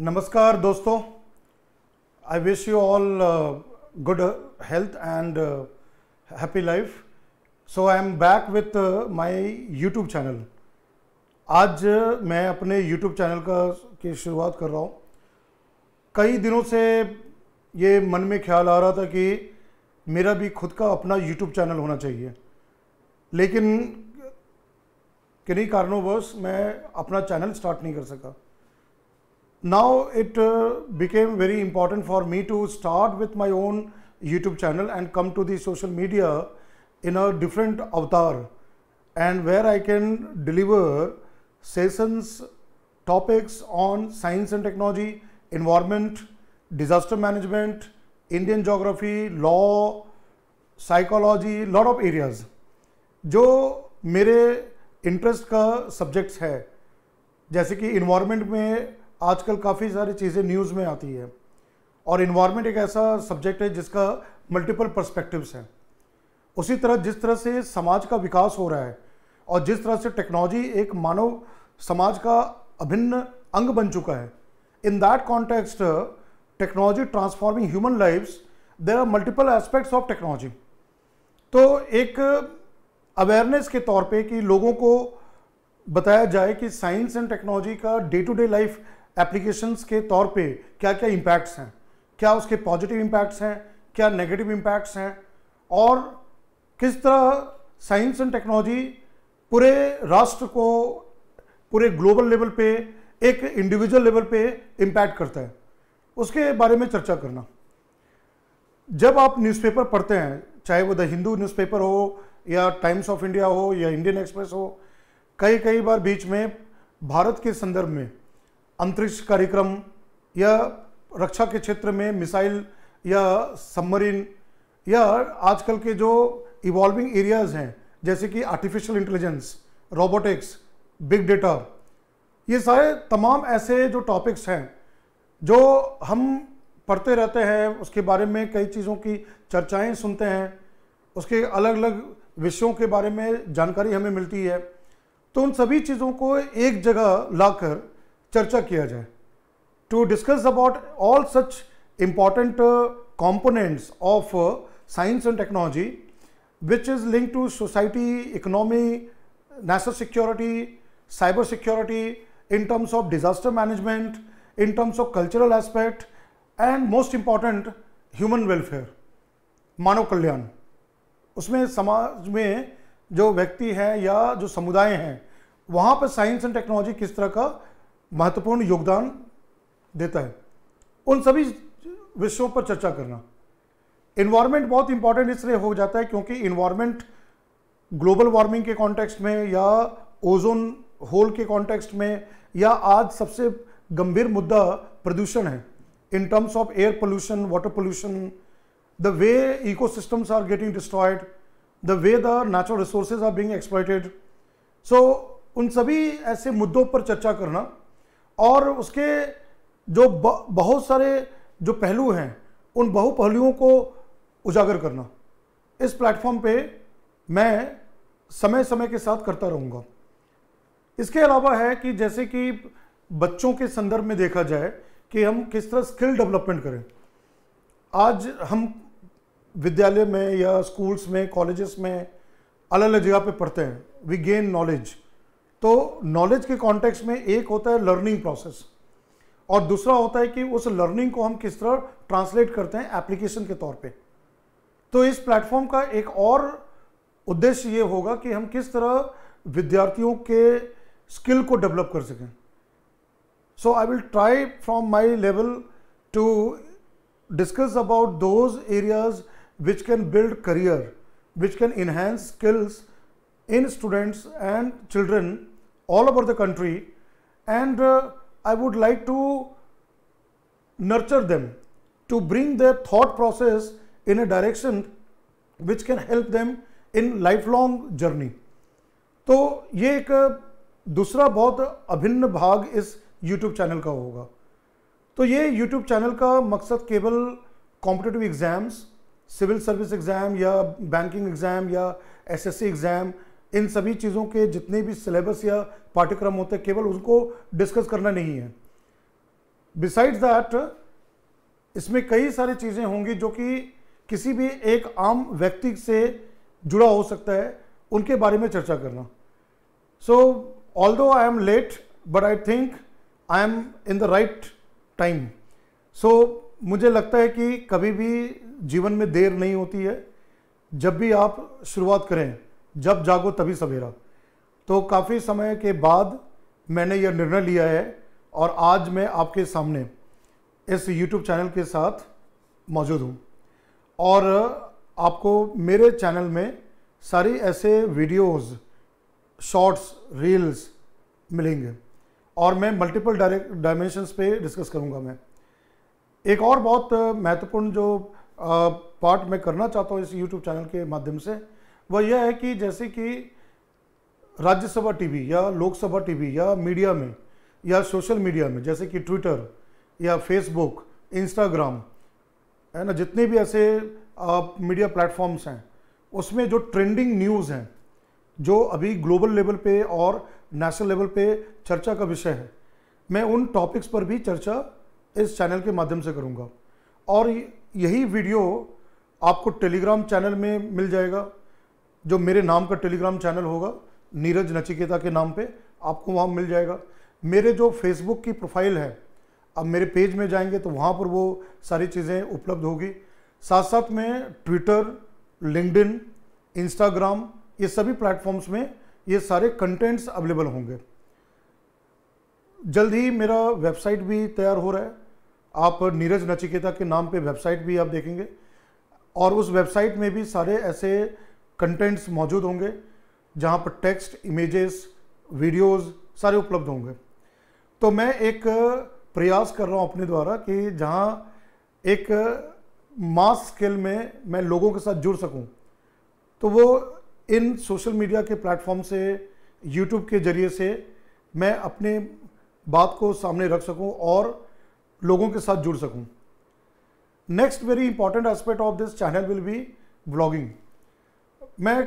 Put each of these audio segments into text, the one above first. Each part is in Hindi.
नमस्कार दोस्तों I wish you all good health and happy life so I am back with my YouTube channel आज मैं अपने यूट्यूब चैनल का की शुरुआत कर रहा हूँ कई दिनों से ये मन में ख्याल आ रहा था कि मेरा भी खुद का अपना यूट्यूब चैनल होना चाहिए लेकिन किन्हीं कारणोंवश मैं अपना चैनल स्टार्ट नहीं कर सका Now it uh, became very important for me to start with my own YouTube channel and come to the social media in a different avatar and where I can deliver sessions, topics on science and technology, environment, disaster management, Indian geography, law, psychology lot of areas jo mere interest ka subjects hai jaise ki environment mein आजकल काफ़ी सारी चीज़ें न्यूज़ में आती है और इन्वायरमेंट एक ऐसा सब्जेक्ट है जिसका मल्टीपल पर्सपेक्टिव्स हैं उसी तरह जिस तरह से समाज का विकास हो रहा है और जिस तरह से टेक्नोलॉजी एक मानव समाज का अभिन्न अंग बन चुका है in that context technology transforming human lifes there are multiple aspects of technology तो एक अवेयरनेस के तौर पे कि लोगों को बताया जाए कि साइंस एंड टेक्नोलॉजी का day to day life applications के तौर पे क्या क्या इम्पैक्ट्स हैं क्या उसके पॉजिटिव इम्पैक्ट्स हैं क्या नेगेटिव इम्पैक्ट्स हैं और किस तरह साइंस एंड टेक्नोलॉजी पूरे राष्ट्र को पूरे ग्लोबल लेवल पे एक इंडिविजुअल लेवल पे इम्पैक्ट करता है उसके बारे में चर्चा करना जब आप न्यूज़पेपर पढ़ते हैं चाहे वो द हिंदू न्यूज़पेपर हो या टाइम्स ऑफ इंडिया हो या इंडियन एक्सप्रेस हो कई कई बार बीच में भारत के संदर्भ में अंतरिक्ष कार्यक्रम या रक्षा के क्षेत्र में मिसाइल या सबमरीन या आजकल के जो इवॉल्विंग एरियाज हैं जैसे कि artificial intelligence robotics big data ये सारे तमाम ऐसे जो टॉपिक्स हैं जो हम पढ़ते रहते हैं उसके बारे में कई चीज़ों की चर्चाएं सुनते हैं उसके अलग अलग विषयों के बारे में जानकारी हमें मिलती है तो उन सभी चीज़ों को एक जगह लाकर चर्चा किया जाए to discuss about all such important components of science and technology which is link to society economy national security cyber security in terms of disaster management in terms of cultural aspect and most important human welfare मानव कल्याण उसमें समाज में जो व्यक्ति हैं या जो समुदाय हैं वहाँ पर साइंस एंड टेक्नोलॉजी किस तरह का महत्वपूर्ण योगदान देता है उन सभी विषयों पर चर्चा करना इन्वायरमेंट बहुत इंपॉर्टेंट इसलिए हो जाता है क्योंकि इन्वायरमेंट ग्लोबल वार्मिंग के कॉन्टेक्स्ट में या ओजोन होल के कॉन्टेक्स्ट में या आज सबसे गंभीर मुद्दा प्रदूषण है terms of air pollution water pollution the way ecosystems are getting destroyed the way the natural resources are being exploited so उन सभी ऐसे मुद्दों पर चर्चा करना और उसके जो बहुत सारे जो पहलू हैं उन बहु पहलुओं को उजागर करना इस प्लेटफॉर्म पे मैं समय समय के साथ करता रहूँगा इसके अलावा है कि जैसे कि बच्चों के संदर्भ में देखा जाए कि हम किस तरह स्किल डेवलपमेंट करें आज हम विद्यालय में या स्कूल्स में कॉलेजेस में अलग अलग जगह पे पढ़ते हैं वी गेन नॉलेज तो नॉलेज के कॉन्टेक्स्ट में एक होता है लर्निंग प्रोसेस और दूसरा होता है कि उस लर्निंग को हम किस तरह ट्रांसलेट करते हैं एप्लीकेशन के तौर पे तो इस प्लेटफॉर्म का एक और उद्देश्य ये होगा कि हम किस तरह विद्यार्थियों के स्किल को डेवलप कर सकें so I will try from my level to discuss about those areas which can build career which can enhance skills in students and children all over the country and uh, I would like to nurture them to bring their thought process in a direction which can help them in lifelong journey journey तो ये एक दूसरा बहुत अभिन्न भाग इस यूट्यूब चैनल का होगा तो ये यूट्यूब चैनल का मकसद केवल competitive exams civil service exam या बैंकिंग एग्ज़ाम या एसएससी एग्ज़ाम इन सभी चीज़ों के जितने भी सिलेबस या पाठ्यक्रम होते हैं केवल उनको डिस्कस करना नहीं है बिसाइड्स दैट इसमें कई सारी चीज़ें होंगी जो कि किसी भी एक आम व्यक्ति से जुड़ा हो सकता है उनके बारे में चर्चा करना so although I am late but I think I am in the right time सो मुझे लगता है कि कभी भी जीवन में देर नहीं होती है जब भी आप शुरुआत करें जब जागो तभी सवेरा तो काफ़ी समय के बाद मैंने यह निर्णय लिया है और आज मैं आपके सामने इस YouTube चैनल के साथ मौजूद हूँ और आपको मेरे चैनल में सारी ऐसे वीडियोस, शॉर्ट्स रील्स मिलेंगे और मैं मल्टीपल डायरेक्ट डायमेंशंस पे डिस्कस करूँगा मैं एक और बहुत महत्वपूर्ण जो पार्ट मैं करना चाहता हूँ इस यूट्यूब चैनल के माध्यम से वह यह है कि जैसे कि राज्यसभा टीवी या लोकसभा टीवी या मीडिया में या सोशल मीडिया में जैसे कि ट्विटर या फेसबुक इंस्टाग्राम है ना जितने भी ऐसे आप मीडिया प्लेटफॉर्म्स हैं उसमें जो ट्रेंडिंग न्यूज़ हैं जो अभी ग्लोबल लेवल पे और नेशनल लेवल पे चर्चा का विषय है मैं उन टॉपिक्स पर भी चर्चा इस चैनल के माध्यम से करूँगा और यही वीडियो आपको टेलीग्राम चैनल में मिल जाएगा जो मेरे नाम का टेलीग्राम चैनल होगा नीरज नचिकेता के नाम पे आपको वहाँ मिल जाएगा मेरे जो फेसबुक की प्रोफाइल है अब मेरे पेज में जाएंगे तो वहाँ पर वो सारी चीज़ें उपलब्ध होगी साथ साथ में ट्विटर लिंकड इंस्टाग्राम ये सभी प्लेटफॉर्म्स में ये सारे कंटेंट्स अवेलेबल होंगे जल्द ही मेरा वेबसाइट भी तैयार हो रहा है आप नीरज नचिकेता के नाम पे वेबसाइट भी आप देखेंगे और उस वेबसाइट में भी सारे ऐसे कंटेंट्स मौजूद होंगे जहाँ पर टेक्स्ट इमेजेस वीडियोस सारे उपलब्ध होंगे तो मैं एक प्रयास कर रहा हूँ अपने द्वारा कि जहाँ एक मास स्केल में मैं लोगों के साथ जुड़ सकूँ तो वो इन सोशल मीडिया के प्लेटफॉर्म से यूट्यूब के ज़रिए से मैं अपने बात को सामने रख सकूँ और लोगों के साथ जुड़ सकूँ next very important aspect of this channel will be blogging मैं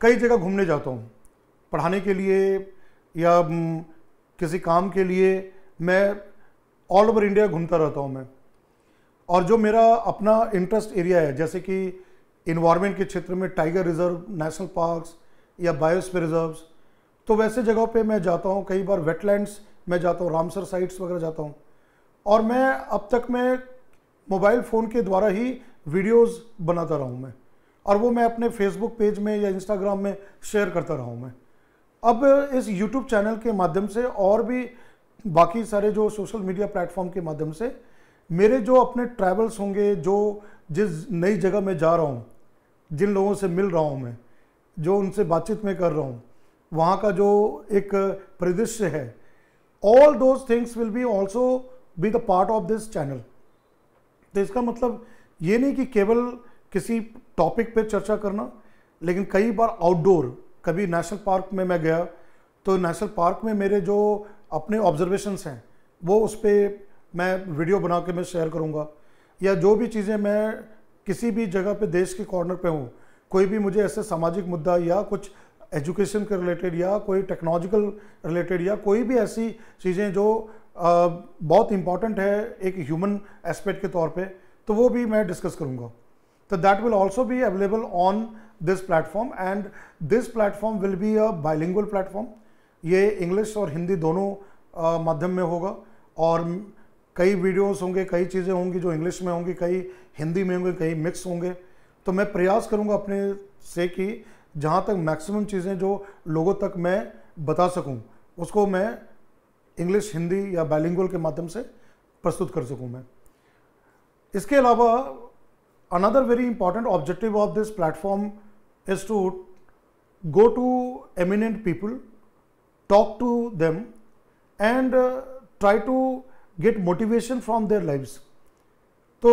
कई जगह घूमने जाता हूँ पढ़ाने के लिए या किसी काम के लिए मैं ऑल ओवर इंडिया घूमता रहता हूँ मैं और जो मेरा अपना इंटरेस्ट एरिया है जैसे कि इन्वायरमेंट के क्षेत्र में टाइगर रिजर्व नेशनल पार्क्स या बायोस्फीयर रिजर्व्स तो वैसे जगहों पे मैं जाता हूँ कई बार वेटलैंड्स मैं जाता हूँ रामसर साइट्स वगैरह जाता हूँ और मैं अब तक मैं मोबाइल फ़ोन के द्वारा ही वीडियोस बनाता रहा हूँ मैं और वो मैं अपने फेसबुक पेज में या इंस्टाग्राम में शेयर करता रहा हूँ मैं अब इस यूट्यूब चैनल के माध्यम से और भी बाकी सारे जो सोशल मीडिया प्लेटफॉर्म के माध्यम से मेरे जो अपने ट्रैवल्स होंगे जो जिस नई जगह में जा रहा हूँ जिन लोगों से मिल रहा हूँ मैं जो उनसे बातचीत में कर रहा हूँ वहाँ का जो एक परिदृश्य है all those things will be also be the part of this channel तो इसका मतलब ये नहीं कि केवल किसी टॉपिक पे चर्चा करना लेकिन कई बार आउटडोर कभी नेशनल पार्क में मैं गया तो नेशनल पार्क में मेरे जो अपने ऑब्जर्वेशंस हैं वो उस पर मैं वीडियो बना के मैं शेयर करूँगा या जो भी चीज़ें मैं किसी भी जगह पे देश के कॉर्नर पे हूँ कोई भी मुझे ऐसे सामाजिक मुद्दा या कुछ एजुकेशन के रिलेटेड या कोई टेक्नोलॉजिकल रिलेटेड या कोई भी ऐसी चीज़ें जो आ, बहुत इम्पॉर्टेंट है एक ह्यूमन एस्पेक्ट के तौर पे तो वो भी मैं डिस्कस करूँगा So that will also be available on this platform and this platform will be a bilingual platform. ये इंग्लिश और हिंदी दोनों माध्यम में होगा और कई वीडियोस होंगे कई चीज़ें होंगी जो इंग्लिश में होंगी कई हिंदी में होंगे कई मिक्स होंगे तो मैं प्रयास करूंगा अपने से कि जहाँ तक मैक्सिमम चीज़ें जो लोगों तक मैं बता सकूं उसको मैं इंग्लिश हिंदी या बाइलिंगुअल के माध्यम से प्रस्तुत कर सकूं मैं इसके अलावा Another very important objective of this platform is to go to eminent people, talk to them and uh, try to get motivation from their lives तो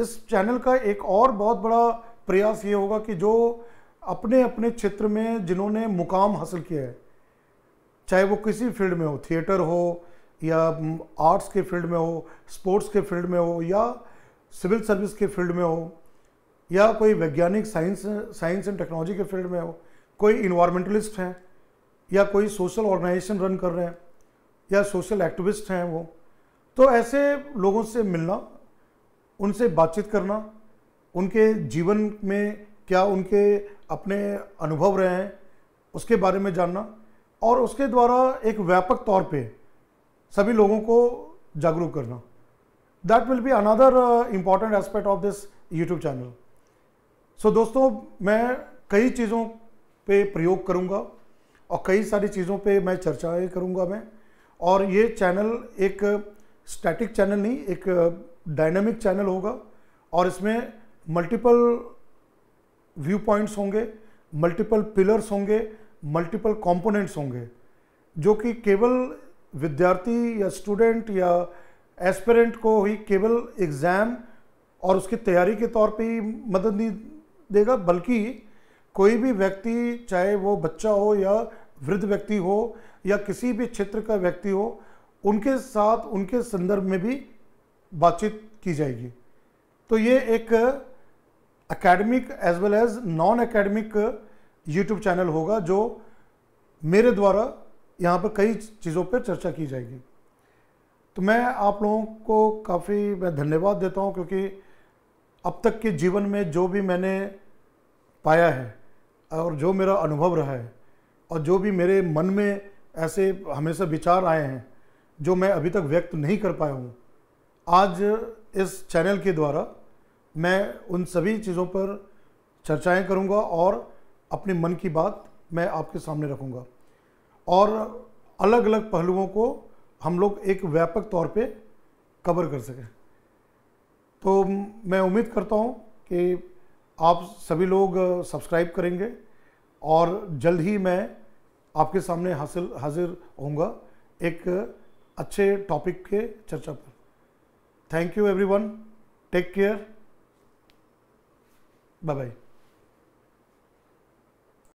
इस चैनल का एक और बहुत बड़ा प्रयास ये होगा कि जो अपने अपने क्षेत्र में जिन्होंने मुकाम हासिल किया है चाहे वो किसी फील्ड में हो थिएटर हो या आर्ट्स के फील्ड में हो स्पोर्ट्स के फील्ड में हो या सिविल सर्विस के फील्ड में हो या कोई वैज्ञानिक साइंस साइंस एंड टेक्नोलॉजी के फील्ड में हो कोई इन्वायरमेंटलिस्ट हैं या कोई सोशल ऑर्गेनाइजेशन रन कर रहे हैं या सोशल एक्टिविस्ट हैं वो तो ऐसे लोगों से मिलना उनसे बातचीत करना उनके जीवन में क्या उनके अपने अनुभव रहे हैं उसके बारे में जानना और उसके द्वारा एक व्यापक तौर पे सभी लोगों को जागरूक करना that will be another important aspect of this YouTube channel so दोस्तों मैं कई चीज़ों पे प्रयोग करूँगा और कई सारी चीज़ों पे मैं चर्चाएँ करूँगा मैं और ये चैनल एक स्टैटिक चैनल नहीं एक डायनेमिक uh, चैनल होगा और इसमें मल्टीपल व्यू पॉइंट्स होंगे मल्टीपल पिलर्स होंगे मल्टीपल कंपोनेंट्स होंगे जो कि केवल विद्यार्थी या स्टूडेंट या एस्पेरेंट को ही केवल एग्ज़ाम और उसकी तैयारी के तौर पे ही मदद नहीं देगा बल्कि कोई भी व्यक्ति चाहे वो बच्चा हो या वृद्ध व्यक्ति हो या किसी भी क्षेत्र का व्यक्ति हो उनके साथ उनके संदर्भ में भी बातचीत की जाएगी तो ये एक academic as well as non academic YouTube channel होगा जो मेरे द्वारा यहाँ पर कई चीज़ों पर चर्चा की जाएगी तो मैं आप लोगों को काफ़ी मैं धन्यवाद देता हूँ क्योंकि अब तक के जीवन में जो भी मैंने पाया है और जो मेरा अनुभव रहा है और जो भी मेरे मन में ऐसे हमेशा विचार आए हैं जो मैं अभी तक व्यक्त नहीं कर पाया हूँ आज इस चैनल के द्वारा मैं उन सभी चीज़ों पर चर्चाएं करूँगा और अपने मन की बात मैं आपके सामने रखूँगा और अलग अलग पहलुओं को हम लोग एक व्यापक तौर पे कवर कर सकें तो मैं उम्मीद करता हूँ कि आप सभी लोग सब्सक्राइब करेंगे और जल्द ही मैं आपके सामने हासिल हाजिर होऊंगा एक अच्छे टॉपिक के चर्चा पर thank you everyone take care bye bye